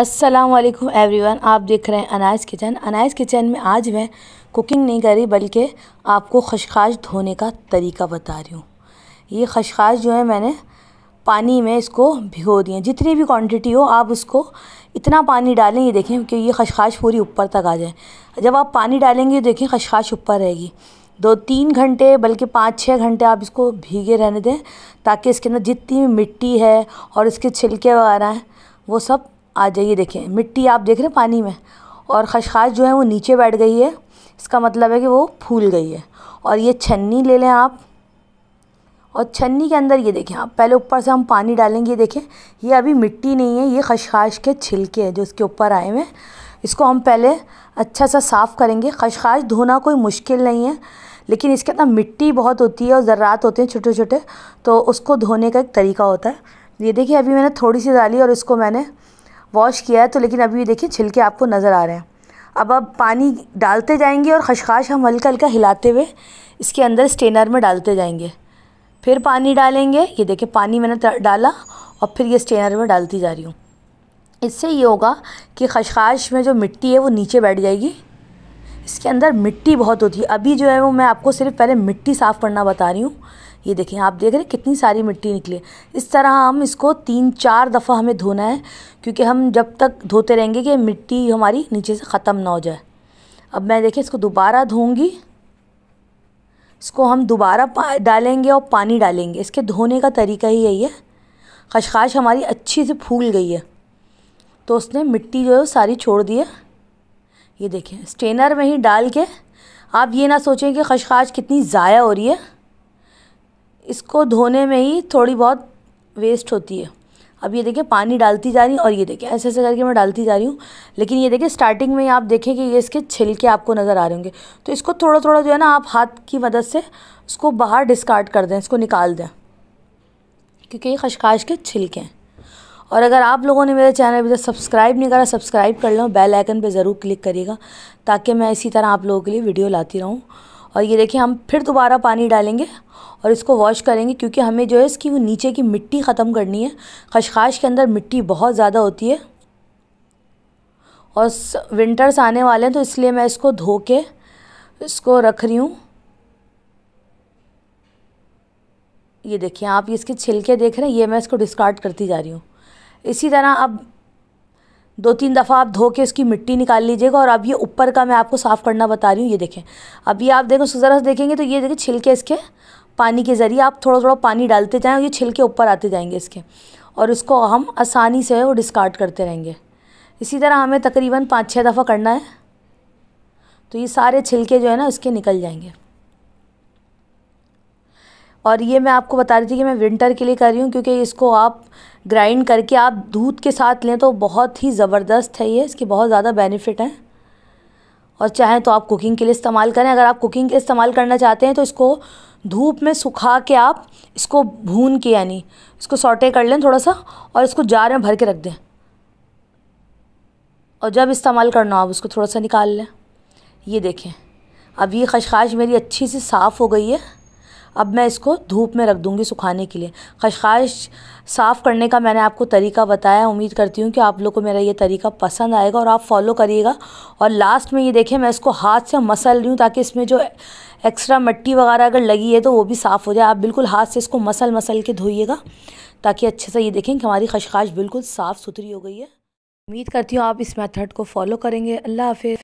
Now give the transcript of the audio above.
अस्सलाम वालेकुम एवरीवन आप देख रहे हैं अनाज किचन अनाज किचन में आज मैं कुकिंग नहीं करी बल्कि आपको खशखाश धोने का तरीका बता रही हूँ ये खशखाश जो है मैंने पानी में इसको भिगो दिए जितनी भी क्वांटिटी हो आप उसको इतना पानी डालें ये देखें कि ये खशखाश पूरी ऊपर तक आ जाए जब आप पानी डालेंगे देखें खशखाश ऊपर रहेगी दो तीन घंटे बल्कि पाँच छः घंटे आप इसको भीगे रहने दें ताकि इसके अंदर जितनी भी मिट्टी है और इसके छिलके वगैरह हैं वो सब आ जाइए देखें मिट्टी आप देख रहे हैं पानी में और खशखाश जो है वो नीचे बैठ गई है इसका मतलब है कि वो फूल गई है और ये छन्नी ले लें आप और छन्नी के अंदर ये देखें आप पहले ऊपर से हम पानी डालेंगे ये देखें ये अभी मिट्टी नहीं है ये खशखाश के छिलके हैं जो इसके ऊपर आए हुए हैं इसको हम पहले अच्छा सा साफ़ करेंगे खशखाश धोना कोई मुश्किल नहीं है लेकिन इसके अंदर मिट्टी बहुत होती है और ज़र्रात होते हैं छोटे छोटे तो उसको धोने का एक तरीका होता है ये देखिए अभी मैंने थोड़ी सी डाली और इसको मैंने वॉश किया है तो लेकिन अभी देखिए छिलके आपको नज़र आ रहे हैं अब अब पानी डालते जाएंगे और खशखाश हम हल्का हल्का हिलाते हुए इसके अंदर स्टेनर में डालते जाएंगे फिर पानी डालेंगे ये देखें पानी मैंने डाला और फिर ये स्टेनर में डालती जा रही हूँ इससे ये होगा कि खशखाश में जो मिट्टी है वो नीचे बैठ जाएगी इसके अंदर मिट्टी बहुत होती है अभी जो है वो मैं आपको सिर्फ पहले मिट्टी साफ़ करना बता रही हूँ ये देखें आप देख रहे हैं कितनी सारी मिट्टी निकली है इस तरह हम इसको तीन चार दफ़ा हमें धोना है क्योंकि हम जब तक धोते रहेंगे कि मिट्टी हमारी नीचे से ख़त्म ना हो जाए अब मैं देखें इसको दोबारा धोंगी इसको हम दोबारा डालेंगे और पानी डालेंगे इसके धोने का तरीका ही यही है खशखाश हमारी अच्छी से फूल गई है तो उसने मिट्टी जो है सारी छोड़ दी है ये देखें स्ट्रेनर में ही डाल के आप ये ना सोचें कि खशखाश कितनी ज़ाया हो रही है इसको धोने में ही थोड़ी बहुत वेस्ट होती है अब ये देखिए पानी डालती जा रही और ये देखिए ऐसे ऐसे करके मैं डालती जा रही हूँ लेकिन ये देखिए स्टार्टिंग में आप देखें कि ये इसके छिलके आपको नज़र आ रहे होंगे तो इसको थोड़ा थोड़ा जो है ना आप हाथ की मदद से उसको बाहर डिस्कार्ड कर दें इसको निकाल दें क्योंकि ये खशखाश के छिलके हैं और अगर आप लोगों ने मेरे चैनल अभी तक सब्सक्राइब नहीं करा सब्सक्राइब कर लो बेल आइकन पे ज़रूर क्लिक करिएगा ताकि मैं इसी तरह आप लोगों के लिए वीडियो लाती रहूँ और ये देखिए हम फिर दोबारा पानी डालेंगे और इसको वॉश करेंगे क्योंकि हमें जो है इसकी वो नीचे की मिट्टी ख़त्म करनी है खशखाश के अंदर मिट्टी बहुत ज़्यादा होती है और विंटर्स आने वाले हैं तो इसलिए मैं इसको धो के इसको रख रही हूँ ये देखिए आप इसके छिलके देख रहे हैं ये मैं इसको डिस्कार्ड करती जा रही हूँ इसी तरह अब दो तीन दफ़ा आप धो के इसकी मिट्टी निकाल लीजिएगा और अब ये ऊपर का मैं आपको साफ़ करना बता रही हूँ ये देखें अब ये आप देखो सुजरा से देखेंगे तो ये देखें छिलके इसके पानी के ज़रिए आप थोड़ा थोड़ा पानी डालते जाएँ और ये छिलके ऊपर आते जाएंगे इसके और इसको हम आसानी से वो डिस्कार्ड करते रहेंगे इसी तरह हमें तकरीबन पाँच छः दफ़ा करना है तो ये सारे छिलके जो है ना इसके निकल जाएंगे और ये मैं आपको बता रही थी कि मैं विंटर के लिए कर रही हूँ क्योंकि इसको आप ग्राइंड करके आप दूध के साथ लें तो बहुत ही ज़बरदस्त है ये इसके बहुत ज़्यादा बेनिफिट हैं और चाहें तो आप कुकिंग के लिए इस्तेमाल करें अगर आप कुकिंग के इस्तेमाल करना चाहते हैं तो इसको धूप में सुखा के आप इसको भून के यानी इसको सॉटे कर लें थोड़ा सा और इसको जार में भर के रख दें और जब इस्तेमाल करना हो आप उसको थोड़ा सा निकाल लें ये देखें अब ये खशखाश मेरी अच्छी सी साफ़ हो गई है अब मैं इसको धूप में रख दूँगी सुखाने के लिए खशखाश साफ़ करने का मैंने आपको तरीका बताया उम्मीद करती हूँ कि आप लोग को मेरा ये तरीका पसंद आएगा और आप फॉलो करिएगा और लास्ट में ये देखें मैं इसको हाथ से मसल रही हूँ ताकि इसमें जो एक्स्ट्रा मिट्टी वगैरह अगर लगी है तो वो भी साफ़ हो जाए आप बिल्कुल हाथ से इसको मसल मसल के धोइएगा ताकि अच्छे से ये देखें कि हमारी खशखाश बिल्कुल साफ़ सुथरी हो गई है उम्मीद करती हूँ आप इस मेथड को फॉलो करेंगे अल्लाह हाफिज़